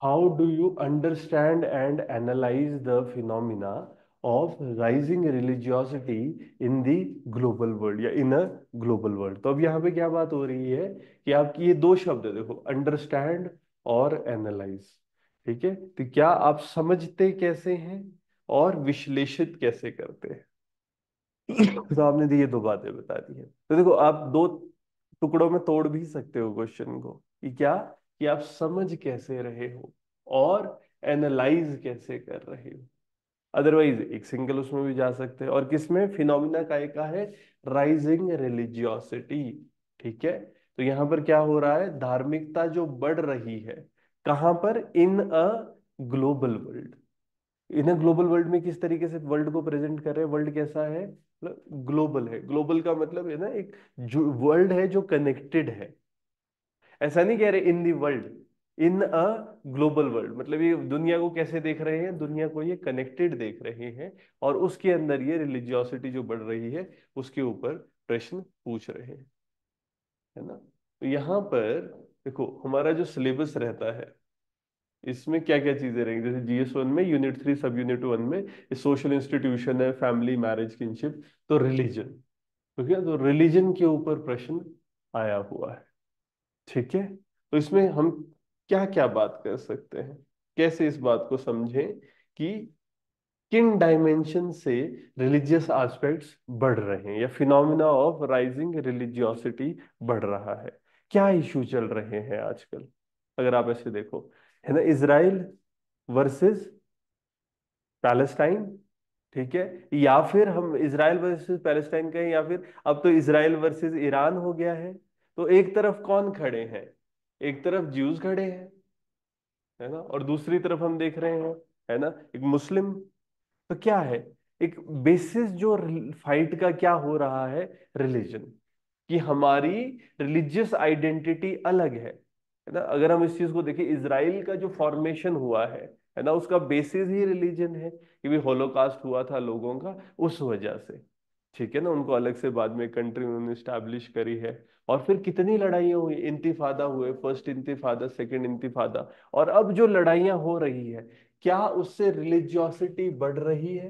how do you understand and analyze the phenomena of rising religiosity in the global world या in a global world तो अब यहाँ पे क्या बात हो रही है कि आपकी ये दो शब्द है देखो अंडरस्टैंड और एनालाइज ठीक है तो क्या आप समझते कैसे हैं और विश्लेषित कैसे करते हैं तो आपने तो ये दो बातें बता दी है तो देखो आप दो टुकड़ों में तोड़ भी सकते हो क्वेश्चन को कि क्या कि आप समझ कैसे रहे हो और एनालाइज कैसे कर रहे हो अदरवाइज एक सिंगल उसमें भी जा सकते हैं और किसमें फिनोमिना का का है राइजिंग रिलीजियोसिटी ठीक है तो यहाँ पर क्या हो रहा है धार्मिकता जो बढ़ रही है कहां पर in a global world in global world में किस तरीके से वर्ल्ड को प्रेजेंट कर रहे हैं वर्ल्ड कैसा है ग्लोबल मतलब है ग्लोबल का मतलब है ना एक वर्ल्ड है जो कनेक्टेड है ऐसा नहीं कह रहे in the world in a global world मतलब ये दुनिया को कैसे देख रहे हैं दुनिया को ये कनेक्टेड देख रहे हैं और उसके अंदर ये रिलीजियोसिटी जो बढ़ रही है उसके ऊपर प्रश्न पूछ रहे हैं है ना तो यहाँ पर देखो हमारा जो सिलेबस रहता है इसमें क्या क्या चीजें रहेंगी जैसे जीएस वन में unit three sub unit one में सोशल इंस्टीट्यूशन है फैमिली मैरिज किनशिप तो रिलीजन ठीक है तो रिलीजन के ऊपर प्रश्न आया हुआ है ठीक है तो इसमें हम क्या क्या बात कर सकते हैं कैसे इस बात को समझें कि किन डायमेंशन से रिलीजियस एस्पेक्ट्स बढ़ रहे हैं या फिनोमिना ऑफ राइजिंग रिलीजियोसिटी बढ़ रहा है क्या इशू चल रहे हैं आजकल अगर आप ऐसे देखो है ना इसराइल वर्सेस पैलेस्टाइन ठीक है या फिर हम इसराइल वर्सेस पैलेस्टाइन कहें या फिर अब तो इसराइल वर्सेस ईरान हो गया है तो एक तरफ कौन खड़े हैं एक तरफ ज्यूज खड़े हैं है ना और दूसरी तरफ हम देख रहे हैं है ना एक मुस्लिम तो क्या है एक बेसिस जो फाइट का क्या हो रहा है रिलीजन कि हमारी रिलीजियस आइडेंटिटी अलग है है ना अगर हम इस चीज को देखें इसराइल का जो फॉर्मेशन हुआ है है ना उसका बेसिस ही रिलीजन है कि भी होलोकास्ट हुआ था लोगों का उस वजह से ठीक है ना उनको अलग से बाद में कंट्री उन्होंने स्टैब्लिश करी है और फिर कितनी लड़ाइयाँ हुई इंतफादा हुए फर्स्ट इंतफादा सेकेंड इंतफादा और अब जो लड़ाइयां हो रही है क्या उससे रिलीजियोसिटी बढ़ रही है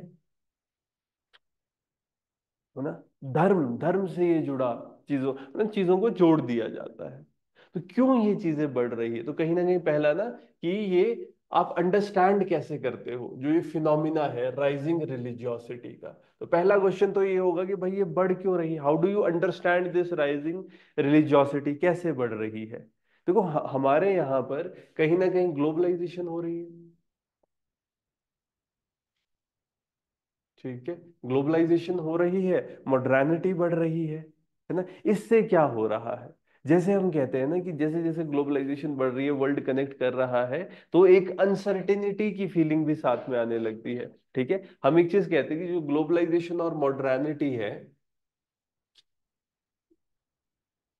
ना धर्म धर्म से ये जुड़ा चीजों ना चीजों को जोड़ दिया जाता है तो क्यों ये चीजें बढ़ रही है तो कहीं ना कहीं पहला ना कि ये आप अंडरस्टैंड कैसे करते हो जो ये फिनोमिना है राइजिंग रिलीजियोसिटी का तो पहला क्वेश्चन तो ये होगा कि भाई ये बढ़ क्यों रही है how do you understand this rising religiosity कैसे बढ़ रही है देखो हमारे यहाँ पर कहीं ना कहीं ग्लोबलाइजेशन हो रही है ठीक है ग्लोबलाइजेशन हो रही है मॉडर्निटी बढ़ रही है है ना इससे क्या हो रहा है जैसे हम कहते हैं ना कि जैसे जैसे ग्लोबलाइजेशन बढ़ रही है वर्ल्ड कनेक्ट कर रहा है तो एक अनसर्टेनिटी की फीलिंग भी साथ में आने लगती है ठीक है हम एक चीज कहते हैं कि जो ग्लोबलाइजेशन और मॉडर्निटी है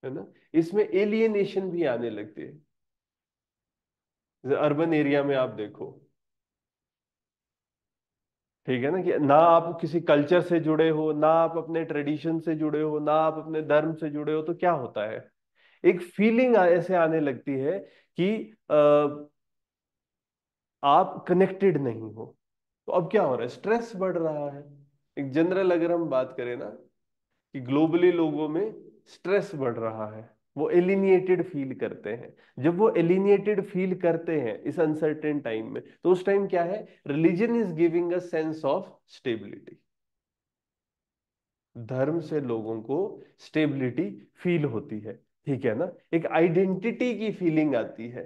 है ना इसमें एलियनेशन भी आने लगती है अर्बन एरिया में आप देखो ठीक है ना कि ना आप किसी कल्चर से जुड़े हो ना आप अपने ट्रेडिशन से जुड़े हो ना आप अपने धर्म से जुड़े हो तो क्या होता है एक फीलिंग ऐसे आने लगती है कि आप कनेक्टेड नहीं हो तो अब क्या हो रहा है स्ट्रेस बढ़ रहा है एक जनरल अगर हम बात करें ना कि ग्लोबली लोगों में स्ट्रेस बढ़ रहा है वो एलिनिएटेड फील करते हैं जब वो एलिनिएटेड फील करते हैं इस अनसर्टेन टाइम में तो उस टाइम क्या है religion is giving a sense of stability धर्म से लोगों को स्टेबिलिटी फील होती है ठीक है ना एक आइडेंटिटी की फीलिंग आती है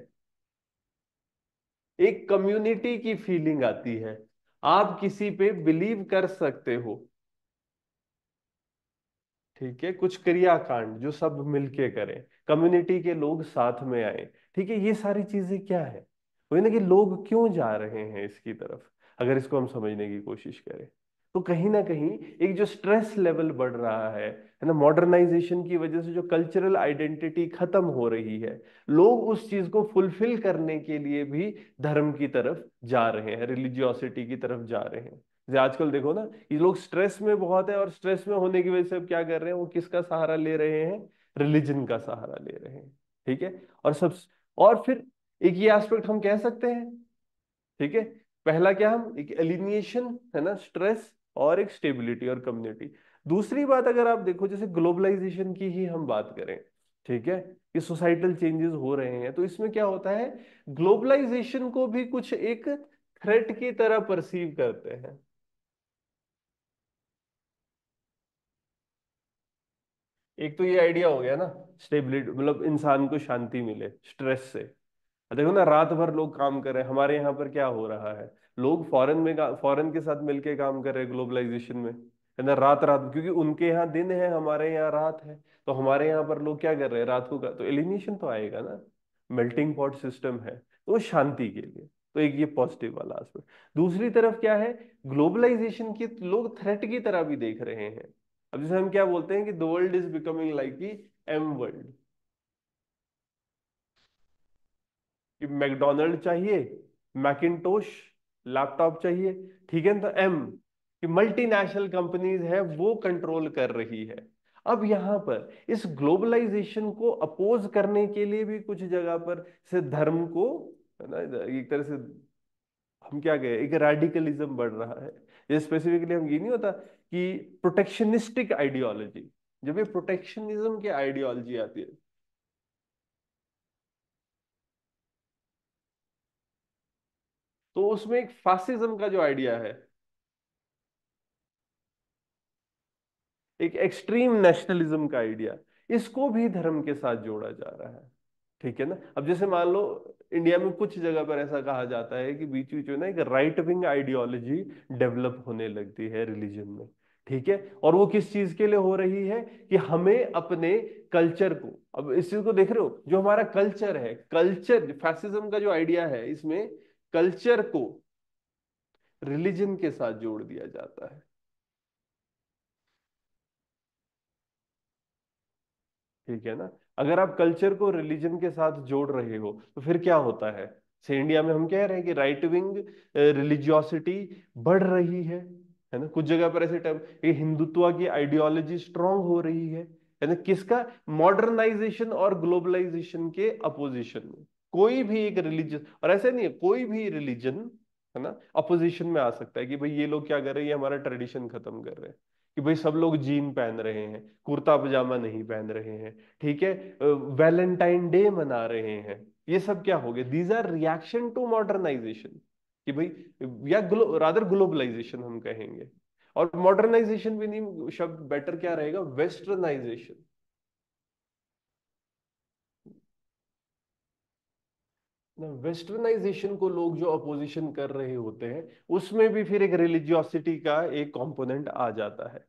एक कम्युनिटी की फीलिंग आती है आप किसी पे बिलीव कर सकते हो ठीक है कुछ क्रियाकांड जो सब मिलके करें कम्युनिटी के लोग साथ में आए ठीक है ये सारी चीजें क्या है वही ना कि लोग क्यों जा रहे हैं इसकी तरफ अगर इसको हम समझने की कोशिश करें तो कहीं ना कहीं एक जो स्ट्रेस लेवल बढ़ रहा है है ना मॉडर्नाइजेशन की वजह से जो कल्चरल आइडेंटिटी खत्म हो रही है लोग उस चीज को फुलफिल करने के लिए भी धर्म की तरफ जा रहे हैं रिलीजियोसिटी की तरफ जा रहे हैं जैसे आजकल देखो ना ये लोग स्ट्रेस में बहुत है और स्ट्रेस में होने की वजह से अब क्या कर रहे हैं वो किसका सहारा ले रहे हैं रिलीजन का सहारा ले रहे हैं ठीक है और सब और फिर एक ये एस्पेक्ट हम कह सकते हैं ठीक है पहला क्या हम एक एलिनिएशन है ना स्ट्रेस और एक स्टेबिलिटी और कम्युनिटी दूसरी बात अगर आप देखो जैसे ग्लोबलाइजेशन की ही हम बात करें ठीक है ये सोसाइटल चेंजेस हो रहे हैं तो इसमें क्या होता है ग्लोबलाइजेशन को भी कुछ एक थ्रेट की तरह परसीव करते हैं एक तो ये आइडिया हो गया ना स्टेबिलिटी मतलब इंसान को शांति मिले स्ट्रेस से देखो ना रात भर लोग काम कर रहे हैं हमारे यहाँ पर क्या हो रहा है लोग फॉरेन में फॉरेन के साथ मिलके काम कर रहे हैं ग्लोबलाइजेशन में है ना रात रात क्योंकि उनके यहाँ दिन है हमारे यहाँ रात है तो हमारे यहाँ पर लोग क्या कर रहे हैं रात को का तो एलिनेशन तो आएगा ना मेल्टिंग पॉट सिस्टम है तो शांति के लिए तो एक ये पॉजिटिव वाला आस्पेक्ट दूसरी तरफ क्या है ग्लोबलाइजेशन की लोग थ्रेट की तरह भी देख रहे हैं अब जैसे हम क्या बोलते हैं कि the world is becoming like M world कि मैकडोनल्ड चाहिए मैकिनटोश लैपटॉप चाहिए ठीक है ना तो एम कि मल्टीनेशनल कंपनीज है वो कंट्रोल कर रही है अब यहां पर इस ग्लोबलाइजेशन को अपोज करने के लिए भी कुछ जगह पर से धर्म को है ना एक तरह से हम क्या कहें एक रेडिकलिज्म बढ़ रहा है ये स्पेसिफिकली हम ये नहीं होता कि प्रोटेक्शनिस्टिक आइडियोलॉजी जब ये प्रोटेक्शनिज्म की आइडियोलॉजी आती है तो उसमें एक फासिज्म का जो आइडिया है एक एक्सट्रीम नेशनलिज्म का आइडिया इसको भी धर्म के साथ जोड़ा जा रहा है ठीक है ना अब जैसे मान लो इंडिया में कुछ जगह पर ऐसा कहा जाता है कि बीच बीच में ना एक राइट विंग आइडियोलॉजी डेवलप होने लगती है रिलीजन में ठीक है और वो किस चीज के लिए हो रही है कि हमें अपने कल्चर को अब इस चीज को देख रहे हो जो हमारा कल्चर है कल्चर फैसिज्म का जो आइडिया है इसमें कल्चर को रिलीजन के साथ जोड़ दिया जाता है ठीक है ना अगर आप कल्चर को रिलीजन के साथ जोड़ रहे हो तो फिर क्या होता है से इंडिया में हम कह रहे हैं कि राइट विंग रिलीजियोसिटी बढ़ रही है है ना कुछ जगह पर ऐसे ये हिंदुत्व की आइडियोलॉजी स्ट्रांग हो रही है है ना किसका मॉडर्नाइजेशन और ग्लोबलाइजेशन के अपोजिशन में कोई भी एक रिलीजन और ऐसे नहीं है कोई भी रिलीजन है ना अपोजिशन में आ सकता है कि भाई ये लोग क्या कर रहे हैं ये हमारा ट्रेडिशन खत्म कर रहे हैं कि भाई सब लोग जीन पहन रहे हैं कुर्ता पजामा नहीं पहन रहे हैं ठीक है वैलेंटाइन डे मना रहे हैं ये सब क्या हो गया these are reaction to modernization कि भाई या ग्लो, रादर ग्लोबलाइजेशन हम कहेंगे और मॉडर्नाइजेशन भी नहीं शब्द बेटर क्या रहेगा वेस्टर्नाइजेशन वेस्टर्नाइजेशन को लोग जो अपोजिशन कर रहे होते हैं उसमें भी फिर एक रिलीजियोसिटी का एक कंपोनेंट आ जाता है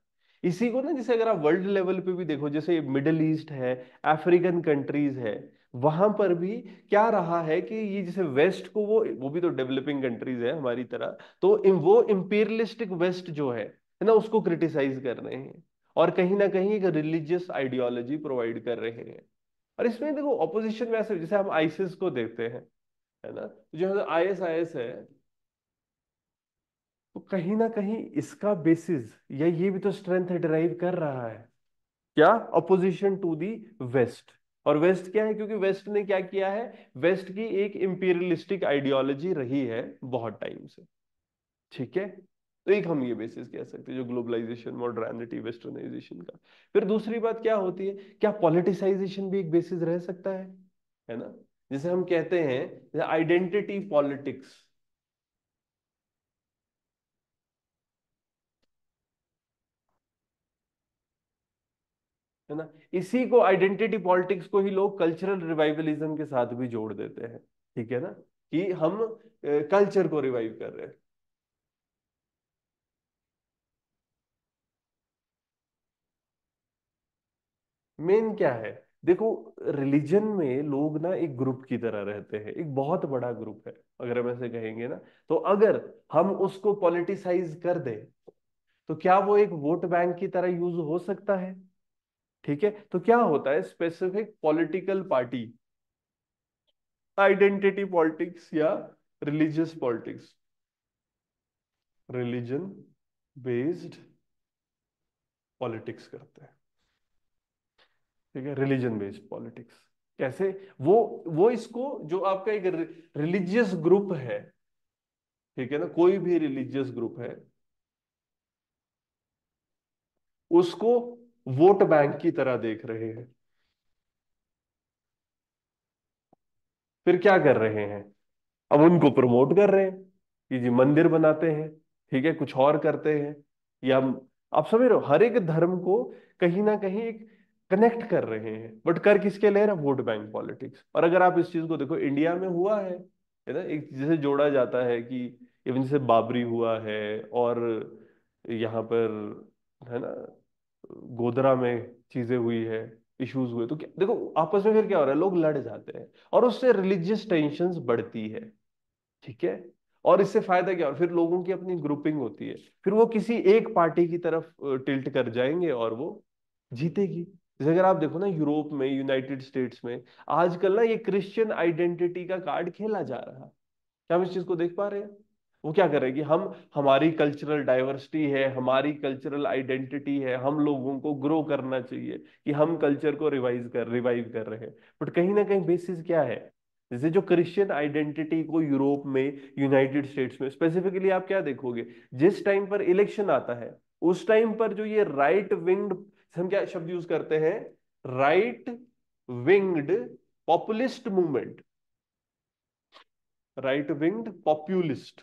इसी को ना जैसे अगर आप वर्ल्ड लेवल पे भी देखो जैसे मिडल ईस्ट है अफ्रीकन कंट्रीज है वहां पर भी क्या रहा है कि ये जैसे वेस्ट को वो वो भी तो डेवलपिंग कंट्रीज है हमारी तरह तो वो इम्पीरियलिस्टिक वेस्ट जो है ना उसको क्रिटिसाइज कर रहे हैं और कहीं ना कहीं एक रिलीजियस आइडियोलॉजी प्रोवाइड कर रहे हैं और इसमें देखो ऑपोजिशन में ऐसे जैसे हम आईसीएस को देखते हैं है ना तो जो आई एस आई एस है तो कहीं ना कहीं इसका बेसिस या ये भी तो स्ट्रेंथ ड्राइव कर रहा है क्या अपोजिशन टू दी वेस्ट और वेस्ट क्या है क्योंकि वेस्ट ने क्या किया है वेस्ट की एक इंपीरियलिस्टिक आइडियोलॉजी रही है बहुत टाइम से ठीक है तो एक हम ये बेसिस कह सकते हैं जो ग्लोबलाइजेशन मॉडर्निटी वेस्टर्नाइजेशन का फिर दूसरी बात क्या होती है क्या पॉलिटिसाइजेशन भी एक बेसिस रह सकता है है ना जैसे हम कहते हैं आइडेंटिटी पॉलिटिक्स है ना इसी को आइडेंटिटी पॉलिटिक्स को ही लोग कल्चरल रिवाइवलिज्म के साथ भी जोड़ देते हैं ठीक है ना कि हम कल्चर को रिवाइव कर रहे हैं मेन क्या है देखो रिलीजन में लोग ना एक ग्रुप की तरह रहते हैं एक बहुत बड़ा ग्रुप है अगर हम ऐसे कहेंगे ना तो अगर हम उसको पॉलिटिसाइज कर दें तो क्या वो एक वोट बैंक की तरह यूज हो सकता है ठीक है तो क्या होता है specific political party identity politics या religious politics religion based politics करते हैं ठीक है रिलीजन बेस्ड पॉलिटिक्स कैसे वो वो इसको जो आपका एक रिलीजियस ग्रुप है ठीक है ना कोई भी रिलीजियस ग्रुप है उसको वोट बैंक की तरह देख रहे हैं फिर क्या कर रहे हैं अब उनको प्रमोट कर रहे हैं कि जी मंदिर बनाते हैं ठीक है कुछ और करते हैं या आप समझ रहे हो हर एक धर्म को कहीं ना कहीं एक कनेक्ट कर रहे हैं बट कर किसके ले रहे हैं वोट बैंक पॉलिटिक्स और अगर आप इस चीज को देखो इंडिया में हुआ है है ना एक जैसे जोड़ा जाता है कि इवन जैसे बाबरी हुआ है और यहाँ पर है ना गोदरा में चीजें हुई है इश्यूज हुए तो क्या देखो आपस में फिर क्या हो रहा है लोग लड़ जाते हैं और उससे रिलीजियस टेंशन बढ़ती है ठीक है और इससे फायदा क्या और फिर लोगों की अपनी ग्रुपिंग होती है फिर वो किसी एक पार्टी की तरफ टिल्ट कर जाएंगे और वो जीतेगी जैसे अगर आप देखो ना यूरोप में यूनाइटेड स्टेट्स में आजकल ना ये क्रिश्चियन आइडेंटिटी का कार्ड खेला जा रहा है क्या हम इस चीज को देख पा रहे हैं वो क्या कर रहे हैं कि हम हमारी कल्चरल डाइवर्सिटी है हमारी कल्चरल आइडेंटिटी है हम लोगों को ग्रो करना चाहिए कि हम कल्चर को रिवाइज कर रिवाइव कर रहे हैं बट कहीं ना कहीं बेसिस क्या है जैसे जो क्रिश्चियन आइडेंटिटी को यूरोप में यूनाइटेड स्टेट्स में स्पेसिफिकली आप क्या देखोगे जिस टाइम पर इलेक्शन आता है उस टाइम पर जो ये राइट विंग हम क्या शब्द यूज करते हैं right winged populist movement right winged populist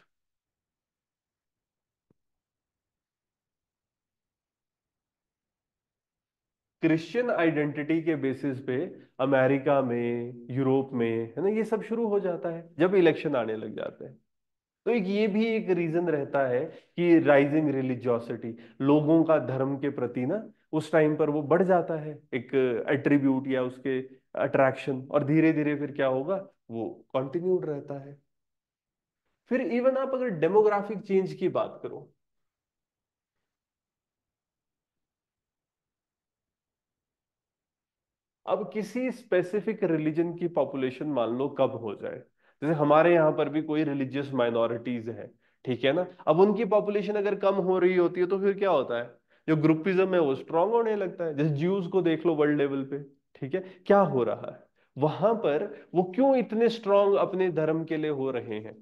Christian identity के बेसिस पे अमेरिका में यूरोप में है ना ये सब शुरू हो जाता है जब इलेक्शन आने लग जाते हैं तो एक ये भी एक रीजन रहता है कि राइजिंग रिलीजियोसिटी लोगों का धर्म के प्रति ना उस टाइम पर वो बढ़ जाता है एक एट्रीब्यूट या उसके अट्रैक्शन और धीरे धीरे फिर क्या होगा वो कॉन्टिन्यूड रहता है फिर इवन आप अगर डेमोग्राफिक चेंज की बात करो अब किसी स्पेसिफिक रिलीजन की पॉपुलेशन मान लो कब हो जाए जैसे हमारे यहां पर भी कोई रिलीजियस माइनॉरिटीज है ठीक है ना अब उनकी पॉपुलेशन अगर कम हो रही होती है तो फिर क्या होता है जो ग्रुपिज्म है वो स्ट्रांग होने लगता है जैसे ज्यूज को देख लो वर्ल्ड लेवल पे ठीक है क्या हो रहा है वहां पर वो क्यों इतने स्ट्रांग अपने धर्म के लिए हो रहे हैं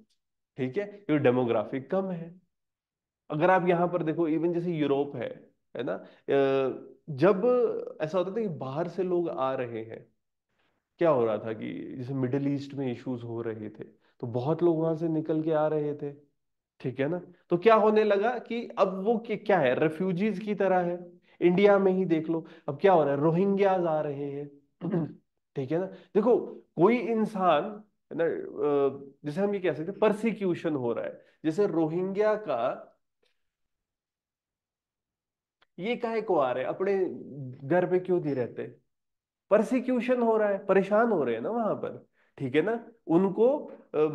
ठीक है क्योंकि डेमोग्राफिक कम है अगर आप यहाँ पर देखो इवन जैसे यूरोप है है ना जब ऐसा होता था कि बाहर से लोग आ रहे हैं क्या हो रहा था कि जैसे मिडिल ईस्ट में इश्यूज हो रहे थे तो बहुत लोग वहां से निकल के आ रहे थे ठीक है ना तो क्या होने लगा कि अब वो क्या है रेफ्यूजीज की तरह है इंडिया में ही देख लो अब क्या हो रहा है रोहिंग्याज आ रहे हैं ठीक है ना देखो कोई इंसान ना जैसे हम ये कह सकते परसिक्यूशन हो रहा है जैसे रोहिंग्या का ये काहे को आ रहे हैं अपने घर पे क्यों नहीं रहते परसिक्यूशन हो रहा है परेशान हो रहे हैं ना वहां पर ठीक है ना उनको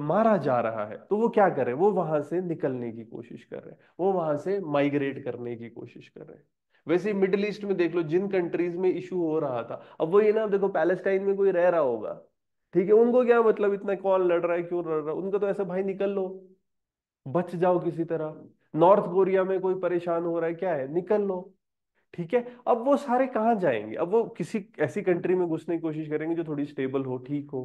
मारा जा रहा है तो वो क्या कर रहे हैं वो वहां से निकलने की कोशिश कर रहे हैं वो वहां से माइग्रेट करने की कोशिश कर रहे हैं वैसे मिडिल ईस्ट में देख लो जिन कंट्रीज में इशू हो रहा था अब वो ये ना देखो पैलेस्टाइन में कोई रह रहा होगा ठीक है उनको क्या मतलब इतना कौन लड़ रहा है क्यों लड़ रहा है उनका तो ऐसा भाई निकल लो बच जाओ किसी तरह नॉर्थ कोरिया में कोई परेशान हो रहा है क्या है निकल लो ठीक है अब वो सारे कहाँ जाएंगे अब वो किसी ऐसी कंट्री में घुसने की कोशिश करेंगे जो थोड़ी स्टेबल हो ठीक हो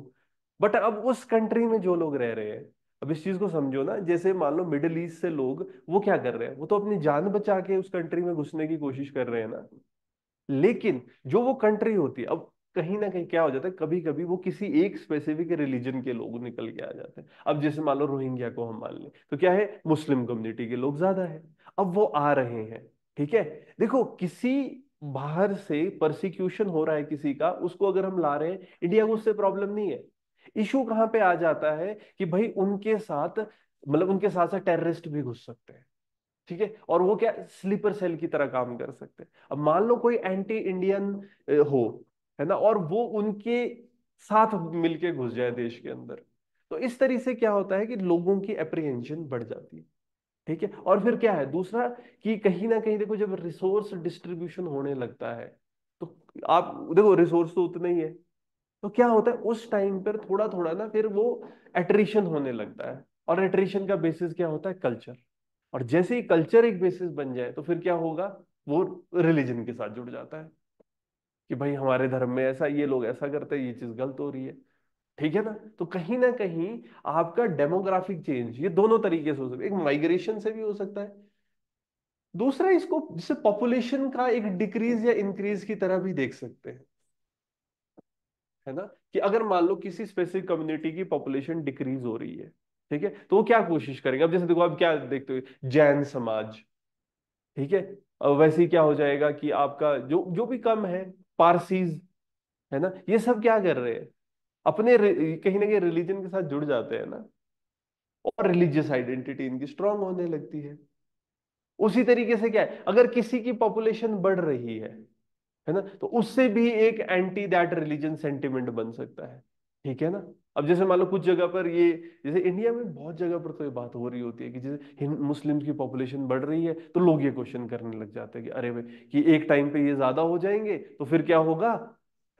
बट अब उस कंट्री में जो लोग रह रहे हैं अब इस चीज को समझो ना जैसे मान लो मिडिल ईस्ट से लोग वो क्या कर रहे हैं वो तो अपनी जान बचा के उस कंट्री में घुसने की कोशिश कर रहे हैं ना लेकिन जो वो कंट्री होती है अब कहीं ना कहीं क्या हो जाता है कभी कभी वो किसी एक स्पेसिफिक रिलीजन के लोग निकल के आ जाते हैं अब जैसे मान लो रोहिंग्या को हम मान लें तो क्या है मुस्लिम कम्युनिटी के लोग ज्यादा है अब वो आ रहे हैं ठीक है देखो किसी बाहर से परसिक्यूशन हो रहा है किसी का उसको अगर हम ला रहे हैं इंडिया को उससे प्रॉब्लम नहीं है इशू कहाँ पे आ जाता है कि भाई उनके साथ मतलब उनके साथ साथ टेररिस्ट भी घुस सकते हैं ठीक है और वो क्या स्लीपर सेल की तरह काम कर सकते हैं अब मान लो कोई एंटी इंडियन हो है ना और वो उनके साथ मिलके घुस जाए देश के अंदर तो इस तरीके से क्या होता है कि लोगों की अप्रीहेंशन बढ़ जाती है ठीक है और फिर क्या है दूसरा कि कहीं ना कहीं देखो जब रिसोर्स डिस्ट्रीब्यूशन होने लगता है तो आप देखो रिसोर्स तो उतना ही है तो क्या होता है उस टाइम पर थोड़ा थोड़ा ना फिर वो एट्रिशन होने लगता है और एट्रिशन का बेसिस क्या होता है कल्चर और जैसे ही कल्चर एक बेसिस बन जाए तो फिर क्या होगा वो रिलीजन के साथ जुड़ जाता है कि भाई हमारे धर्म में ऐसा ये लोग ऐसा करते हैं ये चीज गलत हो रही है ठीक है ना तो कहीं ना कहीं आपका डेमोग्राफिक चेंज ये दोनों तरीके से हो सकता है एक माइग्रेशन से भी हो सकता है दूसरा इसको जिसे पॉपुलेशन का एक डिक्रीज या इंक्रीज की तरह भी देख सकते हैं है ना कि अगर मान लो किसी स्पेसिफिक कम्युनिटी की पॉपुलेशन डिक्रीज हो रही है ठीक है तो वो क्या कोशिश करेंगे अब जैसे देखो आप क्या देखते हो जैन समाज ठीक है वैसे ही क्या हो जाएगा कि आपका जो जो भी कम है पारसीज है ना ये सब क्या कर रहे हैं अपने कहीं ना कहीं रिलीजन के साथ जुड़ जाते हैं ना और रिलीजियस आइडेंटिटी इनकी स्ट्रांग होने लगती है उसी तरीके से क्या है अगर किसी की पॉपुलेशन बढ़ रही है है ना तो उससे भी एक एंटी दैट रिलीजन सेंटिमेंट बन सकता है ठीक है ना अब जैसे मान लो कुछ जगह पर ये जैसे इंडिया में बहुत जगह पर तो ये बात हो रही होती है कि जैसे मुस्लिम्स की पॉपुलेशन बढ़ रही है तो लोग ये क्वेश्चन करने लग जाते हैं कि अरे भाई कि एक टाइम पे ये ज्यादा हो जाएंगे तो फिर क्या होगा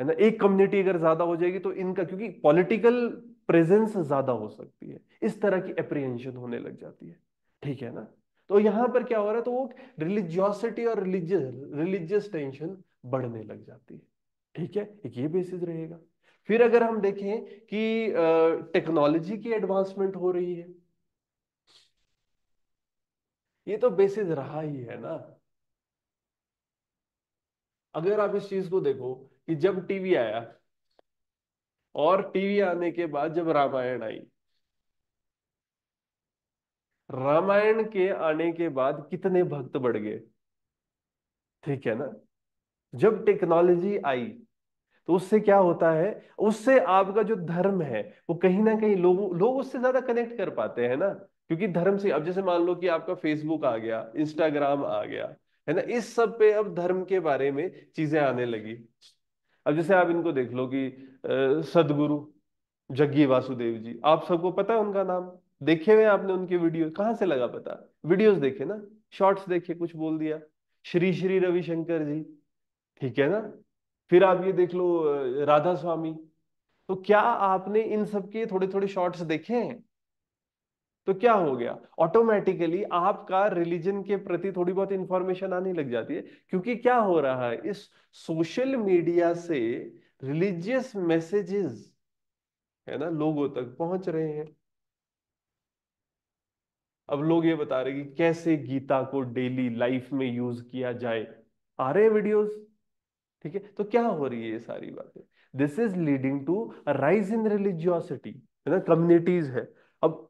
है ना एक कम्युनिटी अगर ज्यादा हो जाएगी तो इनका क्योंकि पॉलिटिकल प्रेजेंस ज्यादा हो सकती है इस तरह की अप्रिहेंशन होने लग जाती है ठीक है ना तो यहाँ पर क्या हो रहा है तो वो रिलीजियोसिटी और रिलीजियस रिलीजियस टेंशन बढ़ने लग जाती है ठीक है एक ये बेसिस रहेगा फिर अगर हम देखें कि टेक्नोलॉजी की एडवांसमेंट हो रही है ये तो बेसिस रहा ही है ना अगर आप इस चीज को देखो कि जब टीवी आया और टीवी आने के बाद जब रामायण आई रामायण के आने के बाद कितने भक्त बढ़ गए ठीक है ना जब टेक्नोलॉजी आई तो उससे क्या होता है उससे आपका जो धर्म है वो कहीं ना कहीं लोग लोग उससे ज्यादा कनेक्ट कर पाते हैं ना क्योंकि धर्म से अब जैसे मान लो कि आपका फेसबुक आ गया इंस्टाग्राम आ गया है ना इस सब पे अब धर्म के बारे में चीजें आने लगी अब जैसे आप इनको देख लो कि सदगुरु जग्गी वासुदेव जी आप सबको पता है उनका नाम देखे हुए आपने उनके वीडियो कहाँ से लगा पता वीडियोस देखे ना शॉर्ट्स देखे कुछ बोल दिया श्री श्री रविशंकर जी ठीक है ना फिर आप ये देख लो राधा स्वामी तो क्या आपने इन सब के थोड़े थोड़े शॉर्ट्स देखे हैं तो क्या हो गया ऑटोमेटिकली आपका रिलीजन के प्रति थोड़ी बहुत इंफॉर्मेशन आने लग जाती है क्योंकि क्या हो रहा है इस सोशल मीडिया से रिलीजियस मैसेजेस है ना लोगों तक पहुंच रहे हैं अब लोग ये बता रहे कि कैसे गीता को डेली लाइफ में यूज किया जाए आ रहे वीडियोस ठीक है तो क्या हो रही है ये सारी बातें this is leading to rise in religiosity है ना कम्युनिटीज है अब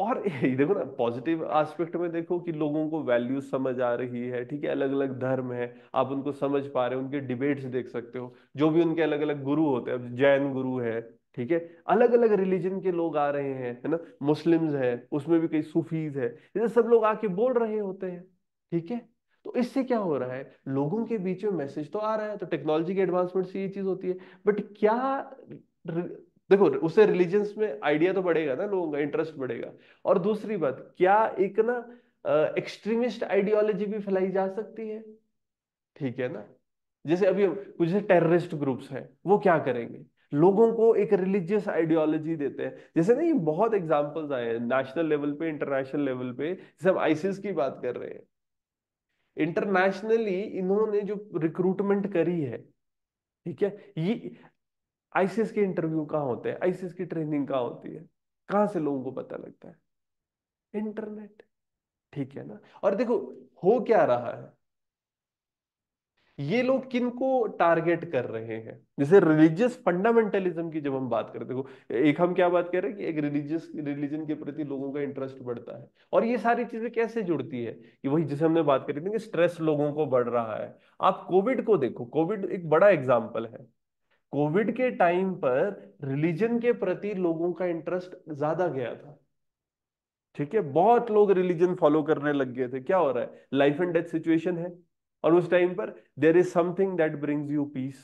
और देखो ना पॉजिटिव एस्पेक्ट में देखो कि लोगों को वैल्यूज समझ आ रही है ठीक है अलग अलग धर्म है आप उनको समझ पा रहे हो उनके डिबेट्स देख सकते हो जो भी उनके अलग अलग गुरु होते हैं जैन गुरु है ठीक है अलग अलग रिलीजन के लोग आ रहे हैं है ना मुस्लिम्स है उसमें भी कई सूफीज है ये सब लोग आके बोल रहे होते हैं ठीक है तो इससे क्या हो रहा है लोगों के बीच में मैसेज तो आ रहा है तो टेक्नोलॉजी के एडवांसमेंट से ये चीज होती है बट क्या देखो उससे रिलीजन में आइडिया तो बढ़ेगा ना लोगों का इंटरेस्ट बढ़ेगा और दूसरी बात क्या एक ना एक्सट्रीमिस्ट आइडियोलॉजी भी फैलाई जा सकती है ठीक है ना जैसे अभी कुछ टेररिस्ट ग्रुप्स हैं वो क्या करेंगे लोगों को एक रिलीजियस आइडियोलॉजी देते हैं जैसे ना ये बहुत एग्जांपल्स आए हैं नेशनल लेवल पे इंटरनेशनल लेवल पे जैसे हम आईसीस की बात कर रहे हैं इंटरनेशनली इन्होंने जो रिक्रूटमेंट करी है ठीक है ये आईसीएस के इंटरव्यू कहाँ होते हैं आईसीएस की ट्रेनिंग कहाँ होती है कहाँ से लोगों को पता लगता है इंटरनेट ठीक है ना और देखो हो क्या रहा है ये लोग किन को टारगेट कर रहे हैं जैसे रिलीजियस फंडामेंटलिज्म की जब हम बात करते हो एक हम क्या बात कर रहे हैं कि एक रिलीजियस रिलीजन के प्रति लोगों का इंटरेस्ट बढ़ता है और ये सारी चीजें कैसे जुड़ती है कि वही जैसे हमने बात करी थी कि स्ट्रेस लोगों को बढ़ रहा है आप कोविड को देखो कोविड एक बड़ा एग्जाम्पल है कोविड के टाइम पर रिलीजन के प्रति लोगों का इंटरेस्ट ज्यादा गया था ठीक है बहुत लोग रिलीजन फॉलो करने लग गए थे क्या हो रहा है लाइफ एंड डेथ सिचुएशन है और उस टाइम पर there is something that brings you peace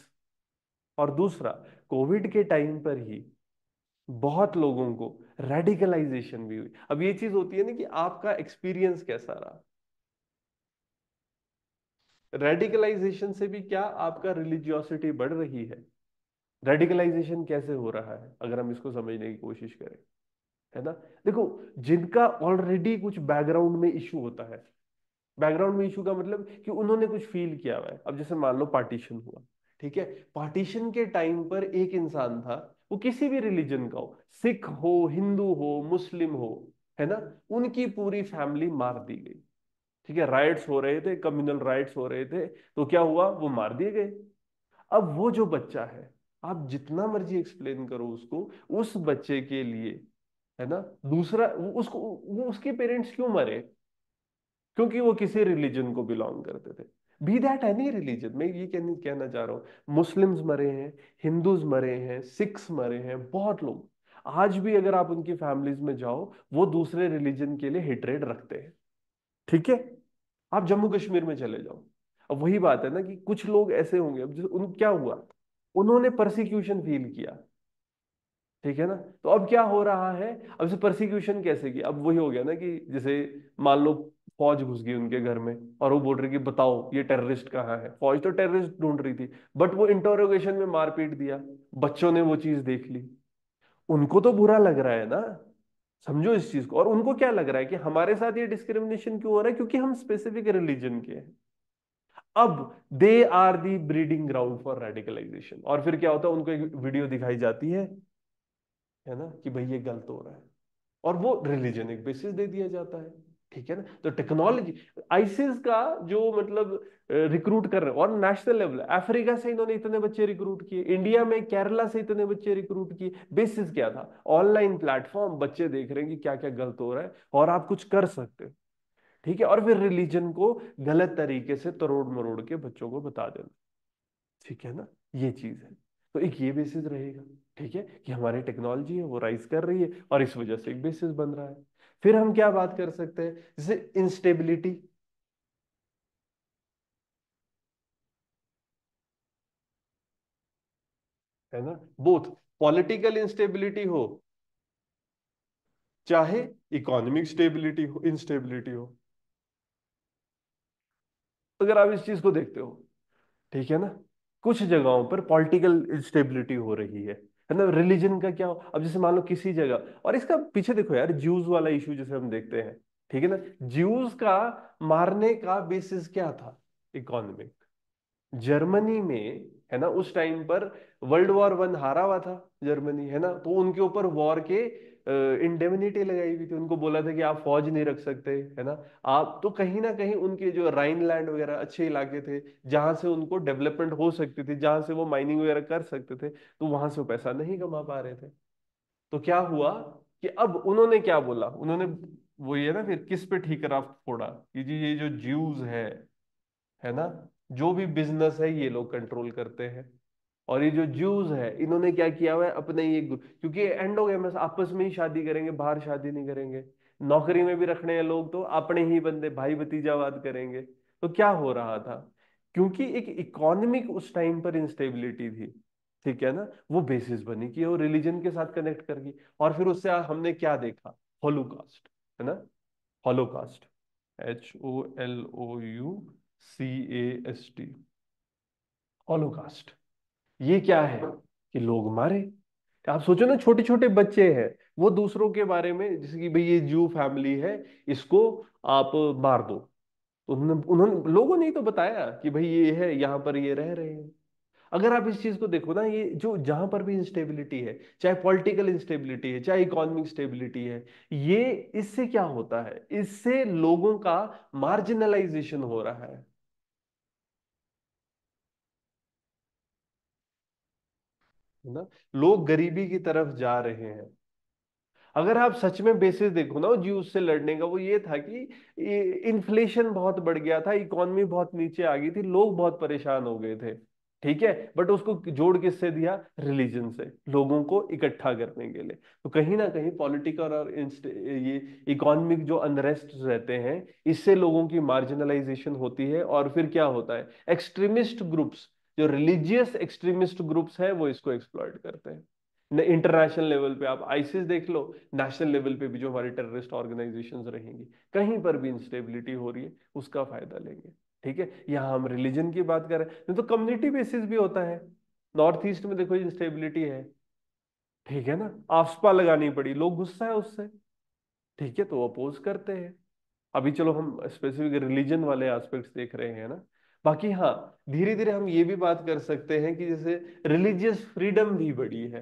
और दूसरा कोविड के टाइम पर ही बहुत लोगों को रेडिकलाइजेशन भी हुई अब ये चीज होती है ना कि आपका एक्सपीरियंस कैसा रहा रेडिकलाइजेशन से भी क्या आपका रिलीजियोसिटी बढ़ रही है रेडिकलाइजेशन कैसे हो रहा है अगर हम इसको समझने की कोशिश करें है ना देखो जिनका ऑलरेडी कुछ बैकग्राउंड में इशू होता है बैकग्राउंड में इशू का मतलब कि उन्होंने कुछ फील किया हुआ है अब जैसे मान लो पार्टीशन हुआ ठीक है पार्टीशन के टाइम पर एक इंसान था वो किसी भी रिलीजन का हो सिख हो हिंदू हो मुस्लिम हो है ना उनकी पूरी फैमिली मार दी गई ठीक है राइट्स हो रहे थे कम्युनल राइट्स हो रहे थे तो क्या हुआ वो मार दिए गए अब वो जो बच्चा है आप जितना मर्जी एक्सप्लेन करो उसको उस बच्चे के लिए है ना दूसरा उसको वो उसके पेरेंट्स क्यों मरे क्योंकि वो किसी रिलीजन को बिलोंग करते थे बी दैट एनी रिलीजन मैं ये कहना चाह रहा हूँ मुस्लिम्स मरे हैं हिंदूज मरे हैं सिख्स मरे हैं बहुत लोग आज भी अगर आप उनकी फैमिलीज में जाओ वो दूसरे रिलीजन के लिए हिटरेड रखते हैं ठीक है आप जम्मू कश्मीर में चले जाओ अब वही बात है ना कि कुछ लोग ऐसे होंगे अब उन क्या हुआ उन्होंने परसिक्यूशन फील किया ठीक है ना तो अब क्या हो रहा है अब से परसिक्यूशन कैसे किया अब वही हो गया ना कि जैसे मान लो फौज घुस गई उनके घर में और वो बोल रही कि बताओ ये टेररिस्ट कहाँ है फौज तो टेररिस्ट ढूंढ रही थी बट वो इंटरोगेशन में मारपीट दिया बच्चों ने वो चीज देख ली उनको तो बुरा लग रहा है ना समझो इस चीज को और उनको क्या लग रहा है कि हमारे साथ ये डिस्क्रिमिनेशन क्यों हो रहा है क्योंकि हम स्पेसिफिक रिलीजन के हैं अब they are the breeding ground for radicalization और फिर क्या होता है उनको एक वीडियो दिखाई जाती है है ना कि भाई ये गलत हो रहा है और वो रिलीजन एक बेसिस दे दिया जाता है ठीक है ना तो टेक्नोलॉजी आईसीस का जो मतलब रिक्रूट कर रहे और नेशनल लेवल अफ्रीका से इन्होंने इतने बच्चे रिक्रूट किए इंडिया में केरला से इतने बच्चे रिक्रूट किए बेसिस क्या था ऑनलाइन प्लेटफॉर्म बच्चे देख रहे हैं कि क्या क्या गलत हो रहा है और आप कुछ कर सकते हो ठीक है और फिर रिलीजन को गलत तरीके से तरोड़ मरोड़ के बच्चों को बता देना ठीक है ना ये चीज है तो एक ये बेसिस रहेगा ठीक है कि हमारी टेक्नोलॉजी है वो राइज कर रही है और इस वजह से एक बेसिस बन रहा है फिर हम क्या बात कर सकते हैं जैसे इंस्टेबिलिटी है ना बोथ पॉलिटिकल इंस्टेबिलिटी हो चाहे इकोनॉमिक स्टेबिलिटी हो इंस्टेबिलिटी हो अगर आप इस चीज को देखते हो ठीक है ना कुछ जगहों पर पॉलिटिकल इंस्टेबिलिटी हो रही है है मतलब ना रिलीजन का क्या हो अब जैसे मान लो किसी जगह और इसका पीछे देखो यार ज्यूज वाला इशू जैसे हम देखते हैं ठीक है ना ज्यूज का मारने का बेसिस क्या था इकोनॉमिक जर्मनी में है ना उस टाइम पर वर्ल्ड वॉर वन हारा हुआ था जर्मनी है ना तो उनके ऊपर वॉर के इंडेमिनिटी लगाई हुई थी उनको बोला था कि आप फौज नहीं रख सकते है ना आप तो कहीं ना कहीं उनके जो राइन लैंड वगैरह अच्छे इलाके थे जहां से उनको डेवलपमेंट हो सकती थी जहां से वो माइनिंग वगैरह कर सकते थे तो वहां से पैसा नहीं कमा पा रहे थे तो क्या हुआ कि अब उन्होंने क्या बोला उन्होंने वो ये ना फिर किस पे ठीक फोड़ा कि जी ये जो ज्यूज है है ना जो भी बिजनेस है ये लोग कंट्रोल करते हैं और ये जो ज्यूज है इन्होंने क्या किया हुआ है अपने ये क्योंकि एंड हो आपस में ही शादी करेंगे बाहर शादी नहीं करेंगे नौकरी में भी रखने हैं लोग तो अपने ही बंदे भाई भतीजावाद करेंगे तो क्या हो रहा था क्योंकि एक इकोनॉमिक उस टाइम पर इंस्टेबिलिटी थी ठीक है ना वो बेसिस बनी कि वो रिलीजन के साथ कनेक्ट कर गई और फिर उससे हमने क्या देखा होलोकास्ट है ना holocaust H O L O U C A S T holocaust ये क्या है कि लोग मारे आप सोचो ना छोटे छोटे बच्चे हैं वो दूसरों के बारे में जैसे कि भाई ये जू फैमिली है इसको आप मार दो तो उन्होंने उन्होंने लोगों ने तो बताया कि भाई ये है यहाँ पर ये रह रहे हैं अगर आप इस चीज को देखो ना ये जो जहां पर भी इंस्टेबिलिटी है चाहे पॉलिटिकल इंस्टेबिलिटी है चाहे इकोनॉमिक स्टेबिलिटी है ये इससे क्या होता है इससे लोगों का मार्जिनलाइजेशन हो रहा है ना लोग गरीबी की तरफ जा रहे हैं अगर आप सच में बेसिस देखो ना जी उससे लड़ने का वो ये था कि इन्फ्लेशन बहुत बढ़ गया था इकोनॉमी बहुत नीचे आ गई थी लोग बहुत परेशान हो गए थे ठीक है बट उसको जोड़ किससे दिया रिलीजन से लोगों को इकट्ठा करने के लिए तो कहीं ना कहीं पॉलिटिकल और ये इकोनॉमिक जो अनरेस्ट रहते हैं इससे लोगों की मार्जिनलाइजेशन होती है और फिर क्या होता है एक्सट्रीमिस्ट ग्रुप्स जो रिलीजियस एक्सट्रीमिस्ट ग्रुप्स हैं वो इसको एक्सप्लॉयट करते हैं इंटरनेशनल लेवल पे आप आईसीस देख लो नेशनल लेवल पे भी जो हमारी टेररिस्ट ऑर्गेनाइजेशंस रहेंगी कहीं पर भी इंस्टेबिलिटी हो रही है उसका फायदा लेंगे ठीक है यहाँ हम रिलीजन की बात कर रहे हैं तो कम्युनिटी बेसिस भी होता है नॉर्थ ईस्ट में देखो इंस्टेबिलिटी है ठीक है ना आसपा लगानी पड़ी लोग गुस्सा है उससे ठीक है तो अपोज करते हैं अभी चलो हम स्पेसिफिक रिलीजन वाले एस्पेक्ट्स देख रहे हैं ना बाकी हाँ धीरे धीरे हम ये भी बात कर सकते हैं कि जैसे रिलीजियस फ्रीडम भी बढ़ी है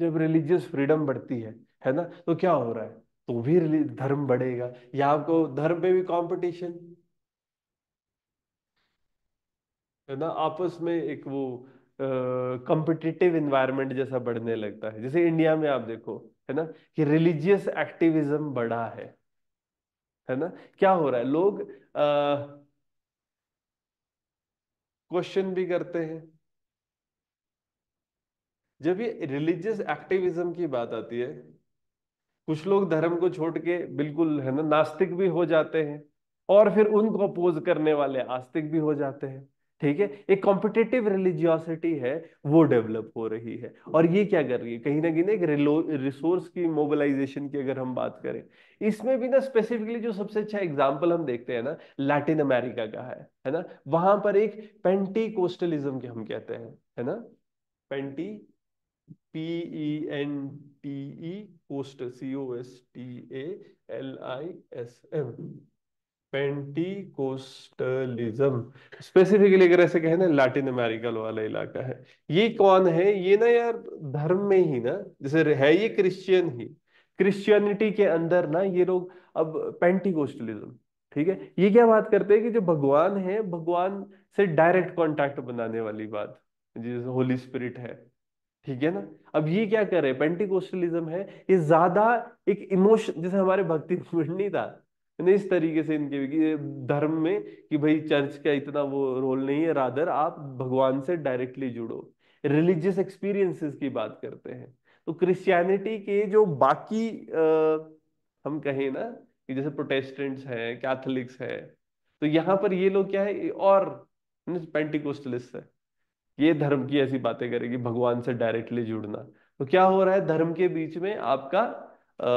जब रिलीजियस फ्रीडम बढ़ती है है ना तो क्या हो रहा है तो भी धर्म बढ़ेगा या आपको धर्म पे भी कंपटीशन है ना आपस में एक वो कॉम्पिटिटिव इन्वायरमेंट जैसा बढ़ने लगता है जैसे इंडिया में आप देखो है ना कि रिलीजियस एक्टिविज्म बढ़ा है है ना क्या हो रहा है लोग क्वेश्चन भी करते हैं जब ये रिलीजियस एक्टिविज्म की बात आती है कुछ लोग धर्म को छोड़ के बिल्कुल है ना नास्तिक भी हो जाते हैं और फिर उनको अपोज करने वाले आस्तिक भी हो जाते हैं ठीक है एक कॉम्पिटेटिव रिलीजियोसिटी है वो डेवलप हो रही है और ये क्या कर रही है कहीं ना कहीं ना एक रिसोर्स की मोबिलाइजेशन की अगर हम बात करें इसमें भी ना स्पेसिफिकली जो सबसे अच्छा एग्जाम्पल हम देखते हैं ना लैटिन अमेरिका का है है ना वहां पर एक पेंटी कोस्टलिज्म के हम कहते हैं है ना pente P E N T E cost C O S T A L I S M Pentecostalism specifically अगर ऐसे कहें ना लैटिन अमेरिकल वाला इलाका है ये कौन है ये ना यार धर्म में ही ना जैसे है ये क्रिश्चियन ही क्रिश्चियनिटी के अंदर ना ये लोग अब पेंटिकोस्टलिज्म ठीक है ये क्या बात करते हैं कि जो भगवान है भगवान से डायरेक्ट कांटेक्ट बनाने वाली बात जैसे होली स्पिरिट है ठीक है ना अब ये क्या करे पेंटिकोस्टलिज्म है ये ज्यादा एक इमोशन जैसे हमारे भक्ति मूवमेंट नहीं था नहीं इस तरीके से इनके धर्म में कि भाई चर्च का इतना वो रोल नहीं है रादर आप भगवान से डायरेक्टली जुड़ो रिलीजियस एक्सपीरियंसेस की बात करते हैं तो क्रिश्चियनिटी के जो बाकी आ, हम कहें ना कि जैसे प्रोटेस्टेंट्स हैं कैथलिक्स हैं तो यहाँ पर ये लोग क्या है और पेंटिकोस्टलिस्ट है ये धर्म की ऐसी बातें करेगी भगवान से डायरेक्टली जुड़ना तो क्या हो रहा है धर्म के बीच में आपका आ,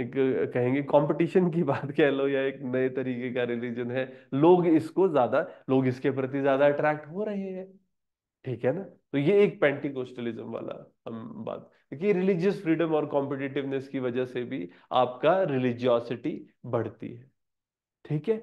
एक कहेंगे कंपटीशन की बात कह लो या एक नए तरीके का रिलीजन है लोग इसको ज्यादा लोग इसके प्रति ज्यादा अट्रैक्ट हो रहे हैं ठीक है ना तो ये एक पेंटिकोस्टलिज्म वाला हम बात क्योंकि रिलीजियस फ्रीडम और कॉम्पिटिटिवनेस की वजह से भी आपका रिलीजियोसिटी बढ़ती है ठीक है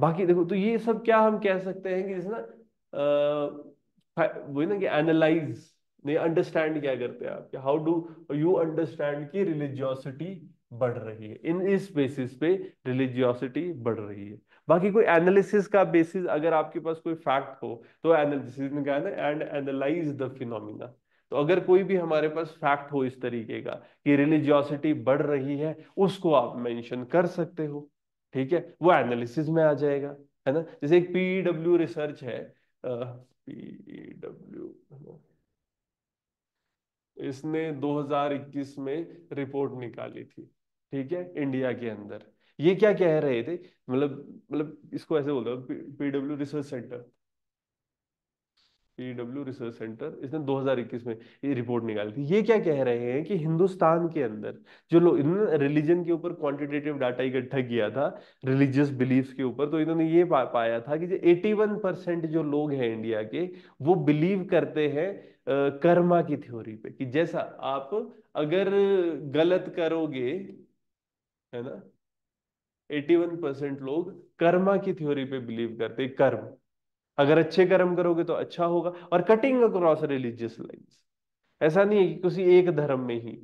बाकी देखो तो ये सब क्या हम कह सकते हैं कि जैसे ना वो ना कि एनालाइज नहीं अंडरस्टैंड क्या करते हैं आप हाउ डू यू अंडरस्टैंड की रिलीजियोसिटी बढ़ रही है इन इस बेसिस पे रिलीजियोसिटी बढ़ रही है बाकी कोई एनालिसिस का बेसिस अगर आपके पास कोई फैक्ट हो तो एनालिसिस में एंड एनालाइज द फिनोमिना तो अगर कोई भी हमारे पास फैक्ट हो इस तरीके का कि रिलीजियोसिटी बढ़ रही है उसको आप मेंशन कर सकते हो ठीक है वो एनालिसिस में आ जाएगा है ना जैसे एक पीडब्ल्यू रिसर्च e है पीडब्ल्यू e इसने 2021 में रिपोर्ट निकाली थी ठीक है इंडिया के अंदर ये क्या कह रहे थे मतलब मतलब इसको ऐसे बोलते PW research centre PW research centre इसने 2021 में ये रिपोर्ट निकाली थी ये क्या कह रहे हैं कि हिंदुस्तान के अंदर जो लोग इन्होंने रिलीजन के ऊपर क्वांटिटेटिव डाटा इकट्ठा किया था रिलीजियस बिलीफ के ऊपर तो इन्होंने ये पा, पाया था कि जो 81 परसेंट जो लोग हैं इंडिया के वो बिलीव करते हैं कर्मा की थ्योरी पे कि जैसा आप अगर गलत करोगे है ना 81 परसेंट लोग कर्मा की थ्योरी पे बिलीव करते कर्म अगर अच्छे कर्म करोगे तो अच्छा होगा और कटिंग अक्रॉस रिलीजियस लाइंस ऐसा नहीं है कि किसी एक धर्म में ही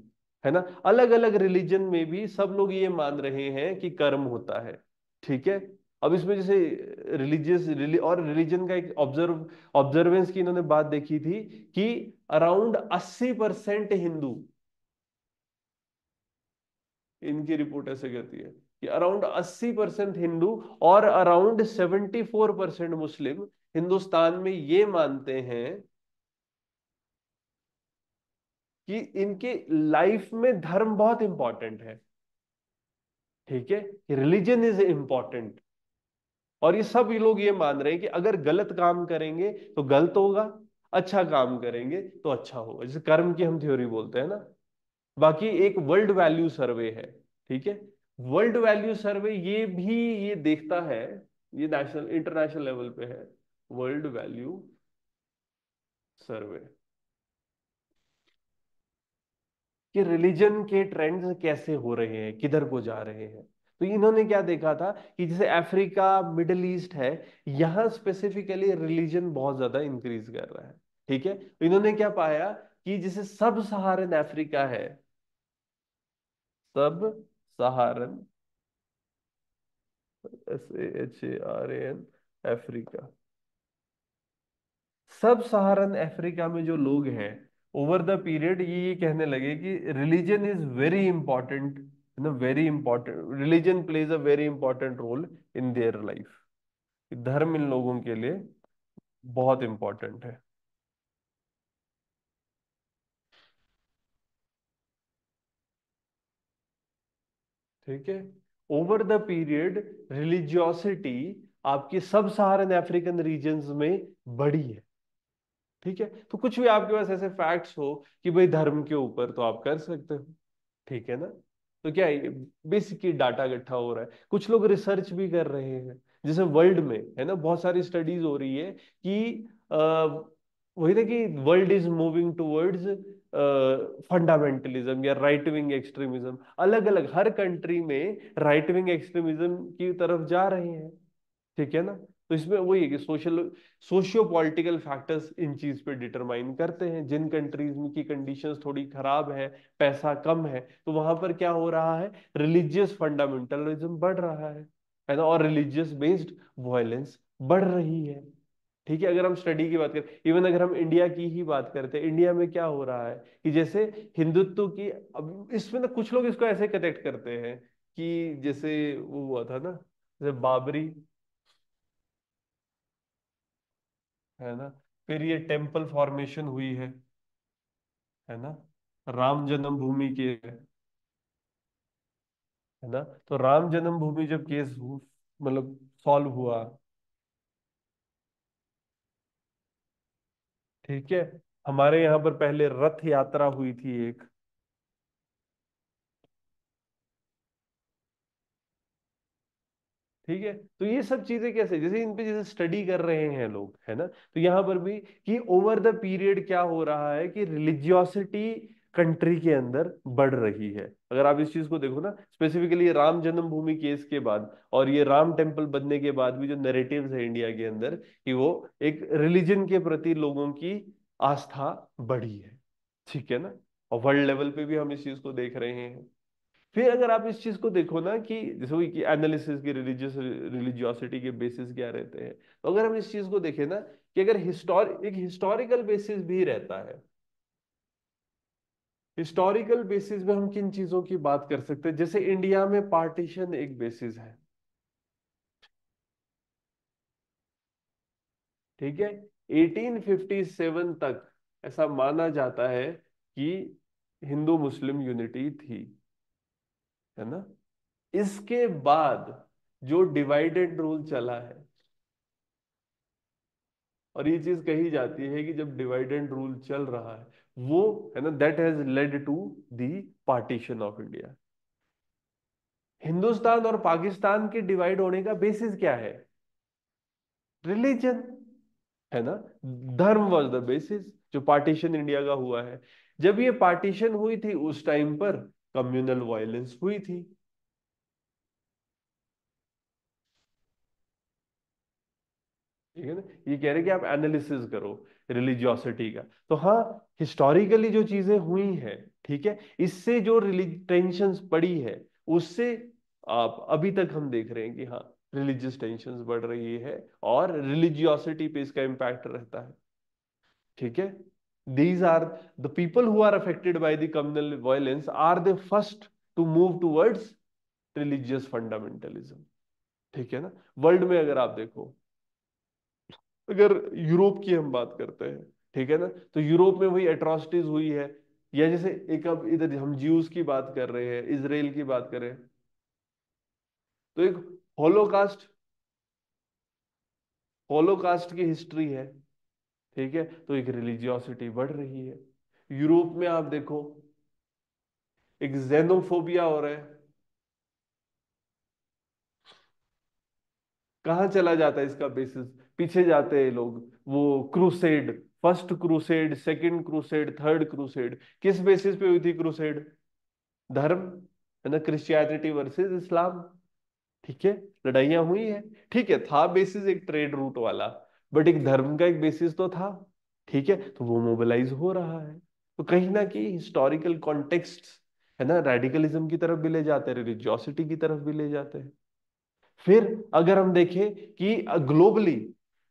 है ना अलग अलग रिलीजन में भी सब लोग ये मान रहे हैं कि कर्म होता है ठीक है अब इसमें जैसे रिलीजियस रिली, और रिलीजन का एक ऑब्जर्व ऑब्जर्वेंस की इन्होंने बात देखी थी कि अराउंड 80 परसेंट हिंदू इनकी रिपोर्ट ऐसे कहती है कि अराउंड 80 परसेंट हिंदू और अराउंड 74 परसेंट मुस्लिम हिंदुस्तान में ये मानते हैं कि इनके लाइफ में धर्म बहुत इंपॉर्टेंट है ठीक है रिलीजन इज इंपॉर्टेंट और ये सब ये लोग ये मान रहे हैं कि अगर गलत काम करेंगे तो गलत होगा अच्छा काम करेंगे तो अच्छा होगा जैसे कर्म की हम थ्योरी बोलते हैं ना बाकी एक वर्ल्ड वैल्यू सर्वे है ठीक है वर्ल्ड वैल्यू सर्वे ये भी ये देखता है ये नेशनल इंटरनेशनल लेवल पे है वर्ल्ड वैल्यू सर्वे कि रिलीजन के ट्रेंड्स कैसे हो रहे हैं किधर को जा रहे हैं तो इन्होंने क्या देखा था कि जैसे अफ्रीका मिडल ईस्ट है यहां स्पेसिफिकली रिलीजन बहुत ज्यादा इंक्रीज कर रहा है ठीक है इन्होंने क्या पाया कि जैसे सब सहारन अफ्रीका है sub Saharan S A H A R A N Africa sub Saharan Africa में जो लोग हैं ओवर द पीरियड ये ये कहने लगे कि रिलीजन इज वेरी इंपॉर्टेंट ना very important religion plays a very important role in their life धर्म इन लोगों के लिए बहुत इंपॉर्टेंट है ठीक है ओवर द पीरियड रिलीजियोसिटी आपकी सब सहारन अफ्रीकन रीजन में बढ़ी है ठीक है तो कुछ भी आपके पास ऐसे फैक्ट्स हो कि भाई धर्म के ऊपर तो आप कर सकते हो ठीक है ना तो क्या बेसिकली डाटा इकट्ठा हो रहा है कुछ लोग रिसर्च भी कर रहे हैं जैसे वर्ल्ड में है ना बहुत सारी स्टडीज हो रही है कि आ, वही ना कि world is moving towards fundamentalism या राइट विंग एक्सट्रीमिज्म अलग अलग हर कंट्री में राइट विंग एक्सट्रीमिज्म की तरफ जा रहे हैं ठीक है ना तो इसमें वही है कि सोशल सोशियो पॉलिटिकल फैक्टर्स इन चीज पे डिटरमाइन करते हैं जिन कंट्रीज में की कंडीशंस थोड़ी खराब है पैसा कम है तो वहां पर क्या हो रहा है रिलीजियस फंडामेंटलिज्म बढ़ रहा है है ना और रिलीजियस बेस्ड वायलेंस बढ़ रही है ठीक है अगर हम स्टडी की बात करें इवन अगर हम इंडिया की ही बात करते हैं इंडिया में क्या हो रहा है कि जैसे हिंदुत्व की अब इसमें ना कुछ लोग इसको ऐसे कनेक्ट करते हैं कि जैसे वो हुआ था ना जैसे बाबरी है ना फिर ये टेम्पल फॉर्मेशन हुई है है ना राम जन्मभूमि के है ना तो राम जन्मभूमि जब केस मतलब सॉल्व हुआ ठीक है हमारे यहां पर पहले रथ यात्रा हुई थी एक ठीक है तो ये सब चीजें कैसे जैसे इन पे जैसे स्टडी कर रहे हैं लोग है ना तो यहां पर भी कि ओवर द पीरियड क्या हो रहा है कि रिलीजियोसिटी कंट्री के अंदर बढ़ रही है अगर आप इस चीज को देखो ना स्पेसिफिकली राम जन्मभूमि केस के बाद और ये राम टेम्पल बनने के बाद भी जो नरेटिव है इंडिया के अंदर कि वो एक रिलीजन के प्रति लोगों की आस्था बढ़ी है ठीक है ना और वर्ल्ड लेवल पे भी हम इस चीज को देख रहे हैं फिर अगर आप इस चीज को देखो ना कि जैसे कि एनालिसिस की रिलीजियस रिलीजियोसिटी के बेसिस क्या रहते हैं तो अगर हम इस चीज को देखें ना कि अगर हिस्टोर एक हिस्टोरिकल बेसिस भी रहता है हिस्टोरिकल बेसिस पे हम किन चीजों की बात कर सकते हैं जैसे इंडिया में पार्टीशन एक बेसिस है ठीक है 1857 तक ऐसा माना जाता है कि हिंदू मुस्लिम यूनिटी थी है ना इसके बाद जो डिवाइडेड रूल चला है और ये चीज कही जाती है कि जब डिवाइडेड रूल चल रहा है वो है ना that has led to the partition of India Hindustan और पाकिस्तान के डिवाइड होने का बेसिस क्या है रिलीजन है ना धर्म वॉज द बेसिस जो पार्टीशन इंडिया का हुआ है जब ये पार्टीशन हुई थी उस टाइम पर कम्युनल वायलेंस हुई थी ठीक है ना ये कह रहे कि आप एनालिसिस करो रिलीजियोसिटी का तो हाँ हिस्टोरिकली जो चीजें हुई है ठीक है इससे जो टेंशन पड़ी है उससे आप अभी तक हम देख रहे हैं कि हाँ रिलीजियस टेंशन बढ़ रही है और रिलीजियोसिटी पे इसका इम्पैक्ट रहता है ठीक है these are the people who are affected by communal violence are are first to move towards religious fundamentalism ठीक है ना वर्ल्ड में अगर आप देखो अगर यूरोप की हम बात करते हैं ठीक है ना तो यूरोप में वही एट्रॉसिटीज हुई है या जैसे एक अब इधर हम ज्यूज की बात कर रहे हैं इसराइल की बात करें तो एक होलोकास्ट होलोकास्ट की हिस्ट्री है ठीक है तो एक रिलीजियोसिटी बढ़ रही है यूरोप में आप देखो एक जेनोफोबिया हो रहा है कहाँ चला जाता है इसका बेसिस पीछे जाते हैं लोग वो crusade first crusade second crusade third crusade किस बेसिस पे हुई थी क्रूसेड धर्म है ना क्रिश्चियनिटी वर्सेस इस्लाम ठीक है लड़ाइयां हुई है ठीक है था बेसिस एक ट्रेड रूट वाला बट एक धर्म का एक बेसिस तो था ठीक है तो वो मोबिलाईज हो रहा है तो कहीं ना कहीं हिस्टोरिकल कॉन्टेक्स्ट है ना रेडिकलिज्म की तरफ भी ले जाते हैं रिलीजियोसिटी की तरफ भी ले जाते हैं फिर अगर हम देखें कि ग्लोबली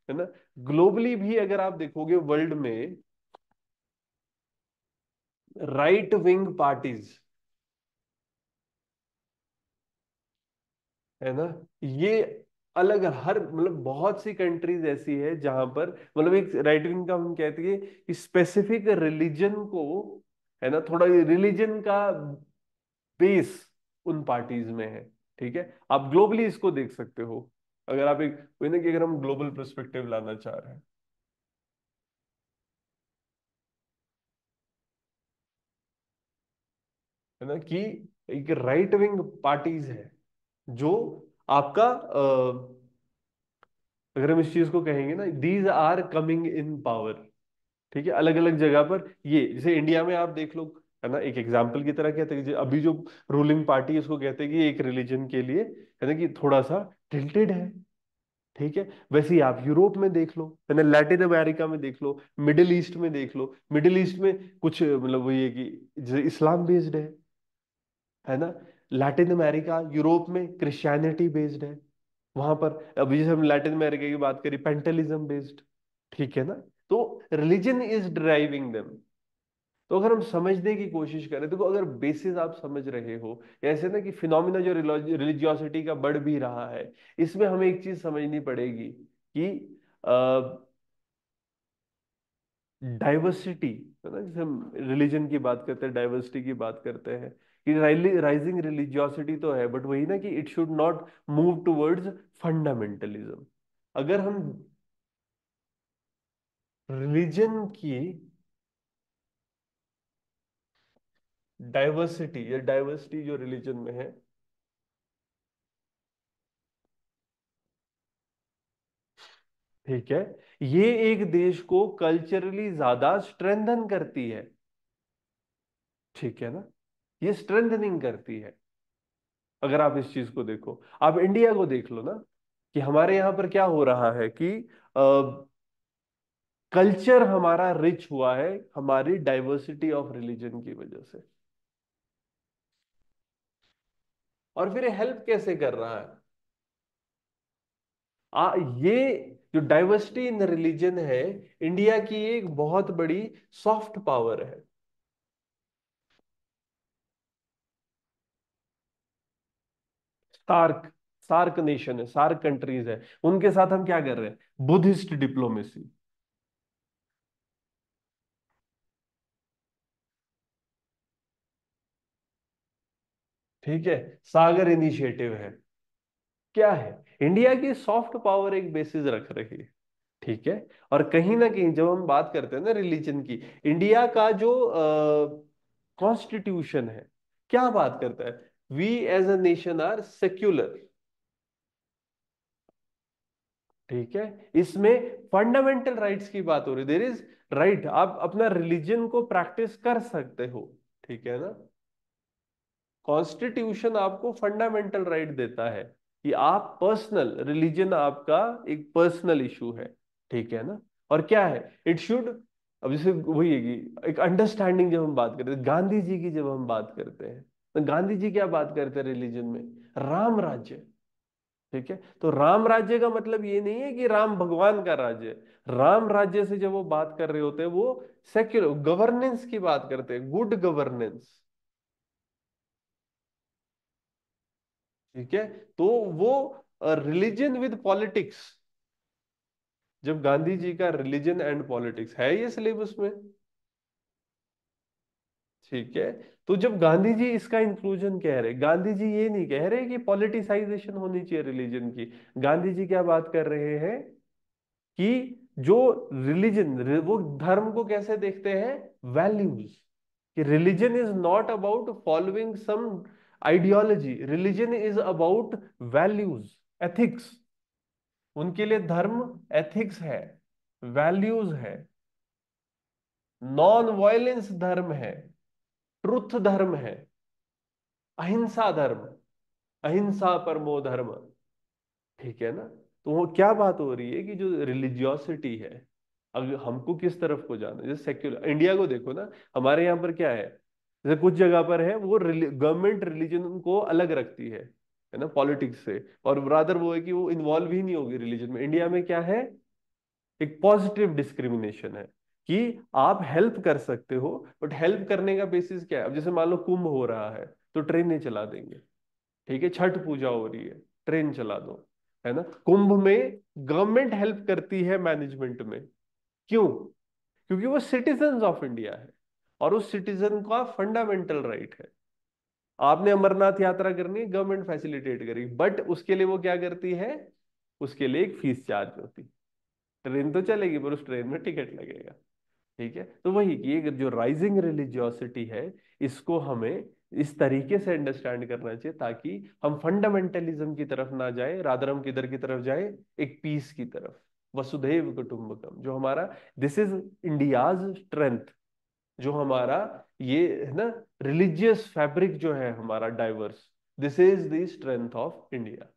है ना ग्लोबली भी अगर आप देखोगे वर्ल्ड में राइट विंग पार्टीज है ना ये अलग हर मतलब बहुत सी कंट्रीज ऐसी है जहां पर मतलब एक राइट विंग का हम कहते हैं कि स्पेसिफिक रिलीजन को है ना थोड़ा रिलीजन का बेस उन पार्टीज में है ठीक है आप ग्लोबली इसको देख सकते हो अगर आप एक ना कि अगर हम ग्लोबल परस्पेक्टिव लाना चाह रहे हैं है ना कि एक राइट विंग पार्टीज है जो आपका अगर हम इस चीज को कहेंगे ना these are coming in power ठीक है अलग अलग जगह पर ये जैसे इंडिया में आप देख लो है ना एक एग्जाम्पल की तरह कहते हैं अभी जो रूलिंग पार्टी है उसको कहते हैं कि एक रिलीजन के लिए है ना कि थोड़ा सा टिल्टेड है ठीक है वैसे ही आप यूरोप में देख लो है ना लैटिन अमेरिका में देख लो मिडिल ईस्ट में देख लो मिडिल ईस्ट में कुछ मतलब वही है कि जैसे इस्लाम बेस्ड है है ना लैटिन अमेरिका यूरोप में क्रिश्चियनिटी बेस्ड है वहां पर अभी जैसे हम लैटिन अमेरिका की बात करें पेंटलिज्म बेस्ड ठीक है ना तो रिलीजन इज ड्राइविंग देम तो अगर हम समझने की कोशिश करें देखो तो अगर बेसिस आप समझ रहे हो ऐसे ना कि फिनोमिना जो रिलीजियोसिटी का बढ़ भी रहा है इसमें हमें एक चीज समझनी पड़ेगी कि डाइवर्सिटी है ना जैसे हम रिलीजन की बात करते हैं डाइवर्सिटी की बात करते हैं कि राइजिंग रिलीजियोसिटी तो है बट वही ना कि it should not move towards fundamentalism अगर हम रिलीजन की डाइवर्सिटी या डाइवर्सिटी जो रिलीजन में है ठीक है ये एक देश को कल्चरली ज्यादा स्ट्रेंथन करती है ठीक है ना ये स्ट्रेंथनिंग करती है अगर आप इस चीज को देखो आप इंडिया को देख लो ना कि हमारे यहां पर क्या हो रहा है कि कल्चर हमारा रिच हुआ है हमारी डाइवर्सिटी ऑफ रिलीजन की वजह से और फिर हेल्प कैसे कर रहा है आ, ये जो डाइवर्सिटी इन रिलीजन है इंडिया की एक बहुत बड़ी सॉफ्ट पावर है सार्क सार्क नेशन है सार्क कंट्रीज है उनके साथ हम क्या कर रहे हैं बुद्धिस्ट डिप्लोमेसी ठीक है सागर इनिशिएटिव है क्या है इंडिया की सॉफ्ट पावर एक बेसिस रख रही है ठीक है और कहीं ना कहीं जब हम बात करते हैं ना रिलीजन की इंडिया का जो कॉन्स्टिट्यूशन है क्या बात करता है we as a nation are secular ठीक है इसमें फंडामेंटल राइट्स की बात हो रही है देर इज राइट आप अपना रिलीजन को प्रैक्टिस कर सकते हो ठीक है ना कॉन्स्टिट्यूशन आपको फंडामेंटल राइट right देता है कि आप पर्सनल रिलीजन आपका एक पर्सनल इशू है ठीक है ना और क्या है इट शुड अब जैसे वही है कि एक अंडरस्टैंडिंग जब हम बात करते हैं गांधी जी की जब हम बात करते हैं तो गांधी जी क्या बात करते हैं रिलीजन में राम राज्य ठीक है तो राम राज्य का मतलब ये नहीं है कि राम भगवान का राज्य राम राज्य से जब वो बात कर रहे होते हैं वो सेक्युलर गवर्नेंस की बात करते हैं गुड गवर्नेंस ठीक है तो वो रिलीजन विद पॉलिटिक्स जब गांधी जी का रिलीजन एंड पॉलिटिक्स है ये सिलेबस में ठीक है तो जब गांधी जी इसका इंक्लूजन कह रहे गांधी जी ये नहीं कह रहे कि पॉलिटिसाइजेशन होनी चाहिए रिलीजन की गांधी जी क्या बात कर रहे हैं कि जो रिलीजन वो धर्म को कैसे देखते हैं वैल्यूज कि religion is not about following some ideology religion is about values ethics उनके लिए धर्म एथिक्स है वैल्यूज है नॉन वायलेंस धर्म है ट्रुथ धर्म है अहिंसा धर्म अहिंसा परमो धर्म ठीक है ना तो वो क्या बात हो रही है कि जो रिलीजियोसिटी है अगर हमको किस तरफ को जाना जैसे सेक्युलर इंडिया को देखो ना हमारे यहाँ पर क्या है जैसे कुछ जगह पर है वो गवर्नमेंट रिलीजन को अलग रखती है है ना पॉलिटिक्स से और ब्रादर वो है कि वो इन्वॉल्व ही नहीं होगी रिलीजन में इंडिया में क्या है एक पॉजिटिव डिस्क्रिमिनेशन है कि आप हेल्प कर सकते हो बट हेल्प करने का बेसिस क्या है अब जैसे मान लो कुंभ हो रहा है तो ट्रेनें चला देंगे ठीक है छठ पूजा हो रही है ट्रेन चला दो है ना कुंभ में गवर्नमेंट हेल्प करती है मैनेजमेंट में क्यों क्योंकि वो सिटीजन ऑफ इंडिया है और उस सिटीजन का फंडामेंटल राइट है आपने अमरनाथ यात्रा करनी है गवर्नमेंट फैसिलिटेट करेगी बट उसके लिए वो क्या करती है उसके लिए एक फीस चार्ज होती ट्रेन तो चलेगी पर उस ट्रेन में टिकट लगेगा ठीक है तो वही ये जो राइजिंग रिलीजियोसिटी है इसको हमें इस तरीके से अंडरस्टैंड करना चाहिए ताकि हम फंडामेंटलिज्म की तरफ ना जाए राधर हम किधर की तरफ जाए एक पीस की तरफ वसुधैव कुटुंबकम जो हमारा दिस इज इंडियाज स्ट्रेंथ जो हमारा ये है ना रिलीजियस फैब्रिक जो है हमारा diverse this is the strength of India